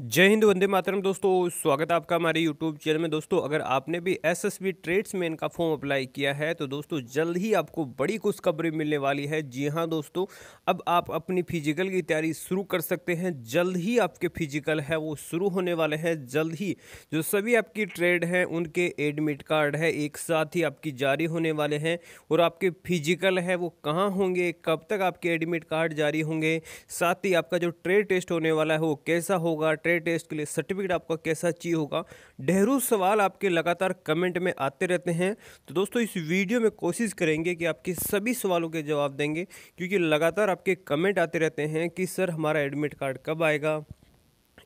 जय हिंद वंदे मातरम दोस्तों स्वागत है आपका हमारे यूट्यूब चैनल में दोस्तों अगर आपने भी बी ट्रेड्स में इनका फॉर्म अप्लाई किया है तो दोस्तों जल्द ही आपको बड़ी खुशखबरी मिलने वाली है जी हाँ दोस्तों अब आप अपनी फिजिकल की तैयारी शुरू कर सकते हैं जल्द ही आपके फिजिकल है वो शुरू होने वाले हैं जल्द ही जो सभी आपकी ट्रेड हैं उनके एडमिट कार्ड है एक साथ ही आपकी जारी होने वाले हैं और आपके फिजिकल है वो कहाँ होंगे कब तक आपके एडमिट कार्ड जारी होंगे साथ ही आपका जो ट्रेड टेस्ट होने वाला है वो कैसा होगा ट्रेड टेस्ट के लिए सर्टिफिकेट आपका कैसा चाहिए होगा डेहरू सवाल आपके लगातार कमेंट में आते रहते हैं तो दोस्तों इस वीडियो में कोशिश करेंगे कि आपके सभी सवालों के जवाब देंगे क्योंकि लगातार आपके कमेंट आते रहते हैं कि सर हमारा एडमिट कार्ड कब आएगा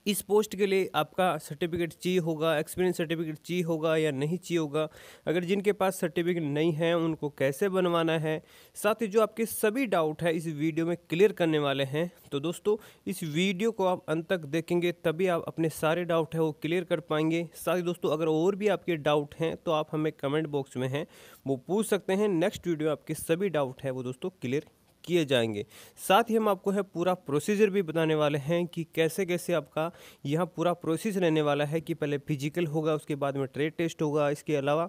इस पोस्ट के लिए आपका सर्टिफिकेट चाहिए होगा एक्सपीरियंस सर्टिफिकेट चाहिए होगा या नहीं चाहिए होगा अगर जिनके पास सर्टिफिकेट नहीं है उनको कैसे बनवाना है साथ ही जो आपके सभी डाउट है इस वीडियो में क्लियर करने वाले हैं तो दोस्तों इस वीडियो को आप अंत तक देखेंगे तभी आप अपने सारे डाउट है वो क्लियर कर पाएंगे साथ ही दोस्तों अगर और भी आपके डाउट हैं तो आप हमें कमेंट बॉक्स में हैं वो पूछ सकते हैं नेक्स्ट वीडियो आपके सभी डाउट है वो दोस्तों क्लियर किए जाएंगे साथ ही हम आपको है पूरा प्रोसीजर भी बताने वाले हैं कि कैसे कैसे आपका यहाँ पूरा प्रोसेस रहने वाला है कि पहले फिजिकल होगा उसके बाद में ट्रेड टेस्ट होगा इसके अलावा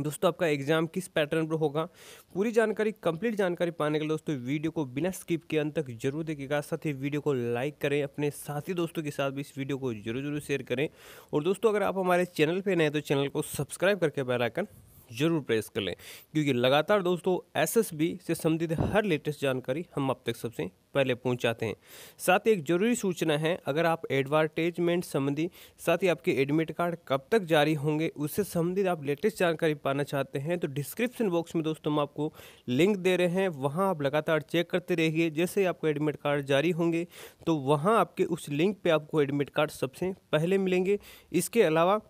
दोस्तों आपका एग्जाम किस पैटर्न पर होगा पूरी जानकारी कंप्लीट जानकारी पाने के लिए दोस्तों वीडियो को बिना स्किप के अंत तक जरूर देखिएगा साथ ही वीडियो को लाइक करें अपने साथी दोस्तों के साथ भी इस वीडियो को जरूर जरूर शेयर करें और दोस्तों अगर आप हमारे चैनल पर नए तो चैनल को सब्सक्राइब करके बैलाइकन ज़रूर प्रेस कर लें क्योंकि लगातार दोस्तों एसएसबी से संबंधित हर लेटेस्ट जानकारी हम आप तक सबसे पहले पहुंचाते हैं साथ ही एक जरूरी सूचना है अगर आप एडवर्टेजमेंट संबंधी साथ ही आपके एडमिट कार्ड कब तक जारी होंगे उससे संबंधित आप लेटेस्ट जानकारी पाना चाहते हैं तो डिस्क्रिप्शन बॉक्स में दोस्तों हम आपको लिंक दे रहे हैं वहाँ आप लगातार चेक करते रहिए जैसे ही आपको एडमिट कार्ड जारी होंगे तो वहाँ आपके उस लिंक पर आपको एडमिट कार्ड सबसे पहले मिलेंगे इसके अलावा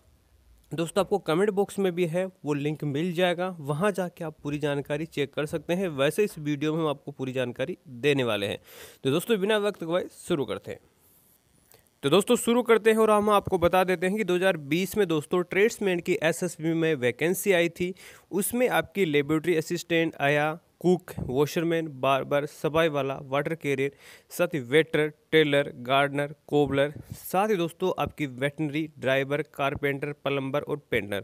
दोस्तों आपको कमेंट बॉक्स में भी है वो लिंक मिल जाएगा वहाँ जाके आप पूरी जानकारी चेक कर सकते हैं वैसे इस वीडियो में हम आपको पूरी जानकारी देने वाले हैं तो दोस्तों बिना वक्त गवाए शुरू करते हैं तो दोस्तों शुरू करते हैं और हम आपको बता देते हैं कि 2020 में दोस्तों ट्रेड्समैन की एसएसबी में वैकेंसी आई थी उसमें आपकी लेबोरेटरी असिस्टेंट आया कुक वॉशरमैन बारबर सफाई वाला वाटर कैरियर साथ ही वेटर टेलर गार्डनर कोबलर साथ ही दोस्तों आपकी वेटनरी ड्राइवर कारपेंटर प्लम्बर और पेंटर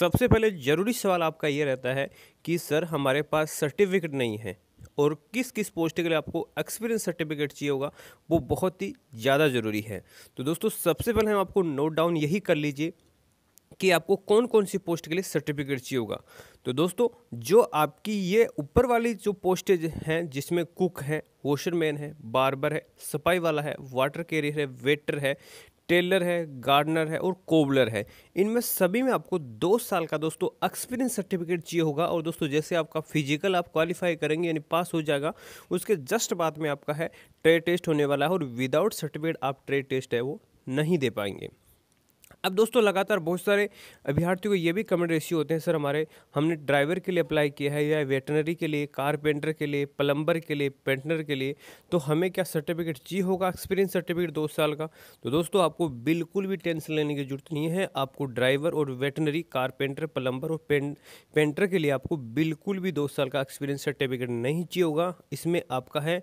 सबसे पहले ज़रूरी सवाल आपका ये रहता है कि सर हमारे पास सर्टिफिकेट नहीं है और किस किस पोस्ट के लिए आपको एक्सपीरियंस सर्टिफिकेट चाहिए होगा वो बहुत ही ज़्यादा ज़रूरी है तो दोस्तों सबसे पहले हम आपको नोट डाउन यही कर लीजिए कि आपको कौन कौन सी पोस्ट के लिए सर्टिफिकेट चाहिए होगा तो दोस्तों जो आपकी ये ऊपर वाली जो पोस्टेज हैं जिसमें कुक है वॉशरमैन है बार्बर है सफाई वाला है वाटर कैरियर है वेटर है टेलर है गार्डनर है और कोबलर है इनमें सभी में आपको दो साल का दोस्तों एक्सपीरियंस सर्टिफिकेट चाहिए होगा और दोस्तों जैसे आपका फिजिकल आप क्वालिफाई करेंगे यानी पास हो जाएगा उसके जस्ट बाद में आपका है ट्रेड टेस्ट होने वाला है और विदाउट सर्टिफिकेट आप ट्रेड टेस्ट है वो नहीं दे पाएंगे अब दोस्तों लगातार बहुत सारे अभ्यर्थियों को ये भी कमेंट रेशियो होते हैं सर हमारे हमने ड्राइवर के लिए अप्लाई किया है या वेटनरी के लिए कारपेंटर के लिए प्लम्बर के लिए पेंटनर के लिए तो हमें क्या सर्टिफिकेट चाहिए होगा एक्सपीरियंस सर्टिफिकेट दो साल का तो दोस्तों आपको बिल्कुल भी टेंशन लेने की जरूरत नहीं है आपको ड्राइवर और वेटनरी कारपेंटर प्लम्बर और पेंट पेंटर के लिए आपको बिल्कुल भी दो साल का एक्सपीरियंस सर्टिफिकेट नहीं चाहिए होगा इसमें आपका है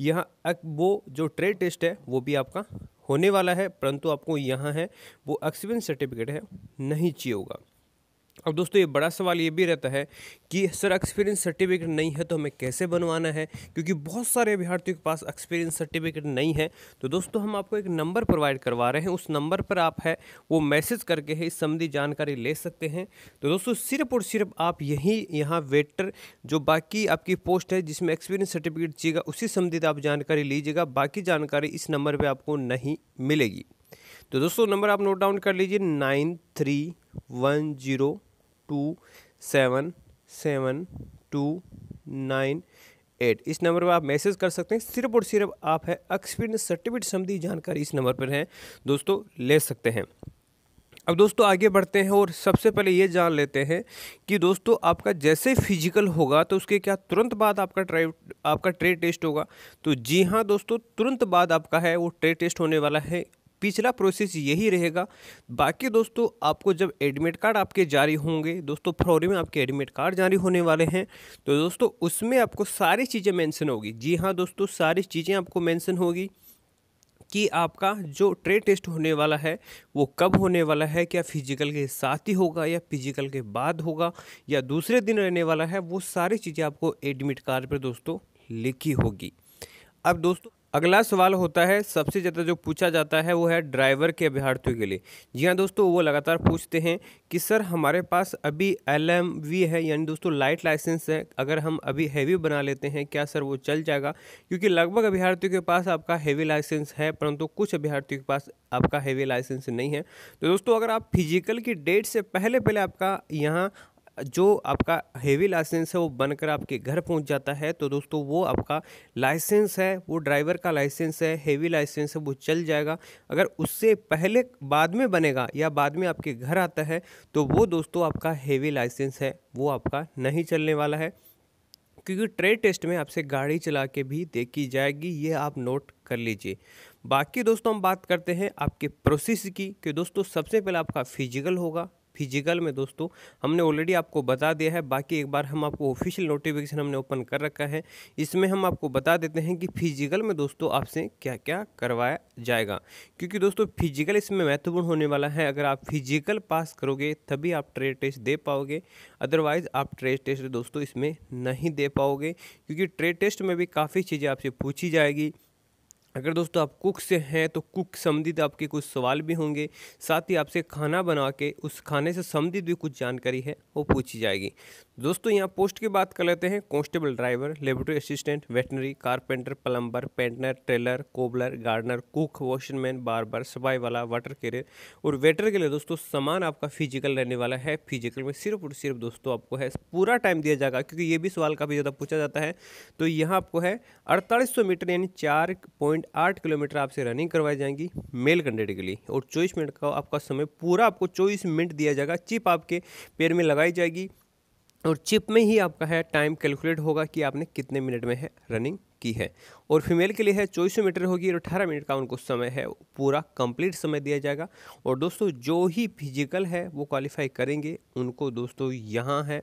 यहाँ वो जो ट्रेड टेस्ट है वो भी आपका होने वाला है परंतु आपको यहाँ है वो एक्सपीरियंस सर्टिफिकेट है नहीं चाहिए होगा अब दोस्तों ये बड़ा सवाल ये भी रहता है कि सर एक्सपीरियंस सर्टिफिकेट नहीं है तो हमें कैसे बनवाना है क्योंकि बहुत सारे अभ्यर्थियों के पास एक्सपीरियंस सर्टिफिकेट नहीं है तो दोस्तों हम आपको एक नंबर प्रोवाइड करवा रहे हैं उस नंबर पर आप है वो मैसेज करके है इस संबंधी जानकारी ले सकते हैं तो दोस्तों सिर्फ और सिर्फ आप यहीं यहाँ वेटर जो बाकी आपकी पोस्ट है जिसमें एक्सपीरियंस सर्टिफिकेट चाहिएगा उसी संबंधित आप जानकारी लीजिएगा बाकी जानकारी इस नंबर पर आपको नहीं मिलेगी तो दोस्तों नंबर आप नोट डाउन कर लीजिए nine three one zero two seven seven two nine eight इस नंबर पर आप मैसेज कर सकते हैं सिर्फ और सिर्फ आप है एक्सपीरियंस सर्टिफिकेट संबंधी जानकारी इस नंबर पर है दोस्तों ले सकते हैं अब दोस्तों आगे बढ़ते हैं और सबसे पहले ये जान लेते हैं कि दोस्तों आपका जैसे फिजिकल होगा तो उसके क्या तुरंत बाद आपका ट्राइव आपका ट्रेड टेस्ट होगा तो जी हाँ दोस्तों तुरंत बाद आपका है वो ट्रे टेस्ट होने वाला है पिछला प्रोसेस यही रहेगा बाकी दोस्तों आपको जब एडमिट कार्ड आपके जारी होंगे दोस्तों फरवरी में आपके एडमिट कार्ड जारी होने वाले हैं तो दोस्तों उसमें आपको सारी चीज़ें मेंशन होगी जी हाँ दोस्तों सारी चीज़ें आपको मेंशन होगी कि आपका जो ट्रेड टेस्ट होने वाला है वो कब होने वाला है क्या फिजिकल के साथ ही होगा या फिजिकल के बाद होगा या दूसरे दिन रहने वाला है वो सारी चीज़ें आपको एडमिट कार्ड पर दोस्तों लिखी होगी अब दोस्तों अगला सवाल होता है सबसे ज़्यादा जो पूछा जाता है वो है ड्राइवर के अभ्यर्थियों के लिए जी हाँ दोस्तों वो लगातार पूछते हैं कि सर हमारे पास अभी एल एम वी है यानी दोस्तों लाइट लाइसेंस है अगर हम अभी हैवी बना लेते हैं क्या सर वो चल जाएगा क्योंकि लगभग अभ्यर्थियों के पास आपका हैवी लाइसेंस है परंतु कुछ अभ्यर्थियों के पास आपका हैवी लाइसेंस नहीं है तो दोस्तों अगर आप फिजिकल की डेट से पहले पहले आपका यहाँ जो आपका हेवी लाइसेंस है वो बनकर आपके घर पहुंच जाता है तो दोस्तों वो आपका लाइसेंस है वो ड्राइवर का लाइसेंस है हेवी लाइसेंस है वो चल जाएगा अगर उससे पहले बाद में बनेगा या बाद में आपके घर आता है तो वो दोस्तों आपका हेवी लाइसेंस है वो आपका नहीं चलने वाला है क्योंकि ट्रेड टेस्ट में आपसे गाड़ी चला के भी देखी जाएगी ये आप नोट कर लीजिए बाकी दोस्तों हम बात करते हैं आपके प्रोसेस की कि दोस्तों सबसे पहले आपका फिजिकल होगा फिजिकल में दोस्तों हमने ऑलरेडी आपको बता दिया है बाकी एक बार हम आपको ऑफिशियल नोटिफिकेशन हमने ओपन कर रखा है इसमें हम आपको बता देते हैं कि फिजिकल में दोस्तों आपसे क्या क्या करवाया जाएगा क्योंकि दोस्तों फिजिकल इसमें महत्वपूर्ण होने वाला है अगर आप फिजिकल पास करोगे तभी आप ट्रेड टेस्ट दे पाओगे अदरवाइज़ आप ट्रेड टेस्ट दोस्तों इसमें नहीं दे पाओगे क्योंकि ट्रेड टेस्ट में भी काफ़ी चीज़ें आपसे पूछी जाएगी अगर दोस्तों आप कुक से हैं तो कुक संबंधित आपके कुछ सवाल भी होंगे साथ ही आपसे खाना बना के उस खाने से संबंधित भी कुछ जानकारी है वो पूछी जाएगी दोस्तों यहाँ पोस्ट की बात कर लेते हैं constable driver laboratory assistant veterinary carpenter plumber painter tailor cobbler gardener cook washman barber सफाई वाला वाटर कैरियर और वेटर के लिए दोस्तों सामान आपका फिजिकल रहने वाला है फिजिकल में सिर्फ और सिर्फ दोस्तों आपको है पूरा टाइम दिया जाएगा क्योंकि ये भी सवाल काफ़ी ज़्यादा पूछा जाता है तो यहाँ आपको है अड़तालीस मीटर यानी चार किलोमीटर आपसे रनिंग करवाई जाएंगी मेल कैंडिडेट के लिए और चौबीस मिनट का आपका समय पूरा आपको चौबीस मिनट दिया जाएगा चिप आपके पेड़ में लगाई जाएगी और चिप में ही आपका है टाइम कैलकुलेट होगा कि आपने कितने मिनट में है रनिंग की है और फीमेल के लिए है चौबीस मीटर होगी और अठारह मिनट का उनको समय है पूरा कंप्लीट समय दिया जाएगा और दोस्तों जो ही फिजिकल है वो क्वालिफाई करेंगे उनको दोस्तों यहाँ है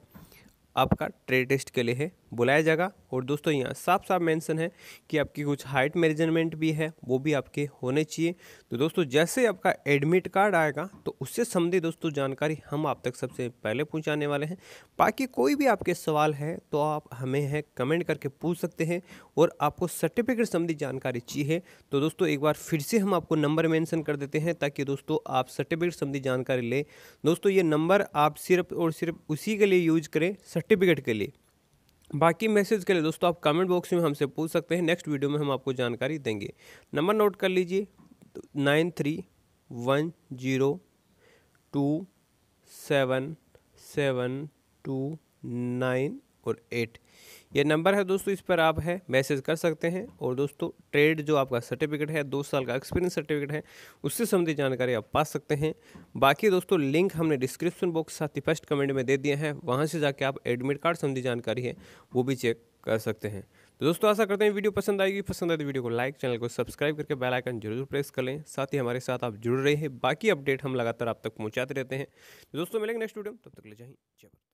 आपका ट्रेड टेस्ट के लिए है बुलाया जाएगा और दोस्तों यहाँ साफ साफ मेंशन है कि आपकी कुछ हाइट मेजरमेंट भी है वो भी आपके होने चाहिए तो दोस्तों जैसे आपका एडमिट कार्ड आएगा तो उससे संबंधित दोस्तों जानकारी हम आप तक सबसे पहले पहुँचाने वाले हैं बाकी कोई भी आपके सवाल है तो आप हमें है कमेंट करके पूछ सकते हैं और आपको सर्टिफिकेट संबंधी जानकारी चाहिए तो दोस्तों एक बार फिर से हम आपको नंबर मैंसन कर देते हैं ताकि दोस्तों आप सर्टिफिकेट संबंधी जानकारी लें दोस्तों ये नंबर आप सिर्फ और सिर्फ उसी के लिए यूज करें सर्टिफिकेट के लिए बाकी मैसेज के लिए दोस्तों आप कमेंट बॉक्स में हमसे पूछ सकते हैं नेक्स्ट वीडियो में हम आपको जानकारी देंगे नंबर नोट कर लीजिए nine three one zero two seven seven two nine और एट ये नंबर है दोस्तों इस पर आप है मैसेज कर सकते हैं और दोस्तों ट्रेड जो आपका सर्टिफिकेट है दो साल का एक्सपीरियंस सर्टिफिकेट है उससे संबंधित जानकारी आप पा सकते हैं बाकी दोस्तों लिंक हमने डिस्क्रिप्शन बॉक्स साथ ही फर्स्ट कमेंट में दे दिया है वहाँ से जाके आप एडमिट कार्ड संबंधी जानकारी है वो भी चेक कर सकते हैं तो दोस्तों आशा करते हैं वीडियो पसंद आएगी पसंद आए तो वीडियो को लाइक चैनल को सब्सक्राइब करके बेल आइकन जरूर प्रेस कर लें साथ ही हमारे साथ आप जुड़ रहे हैं बाकी अपडेट हम लगातार आप तक पहुंचाते रहते हैं तो दोस्तों मिलेंगे नेक्स्ट वीडियो तब तक ले जाइए जय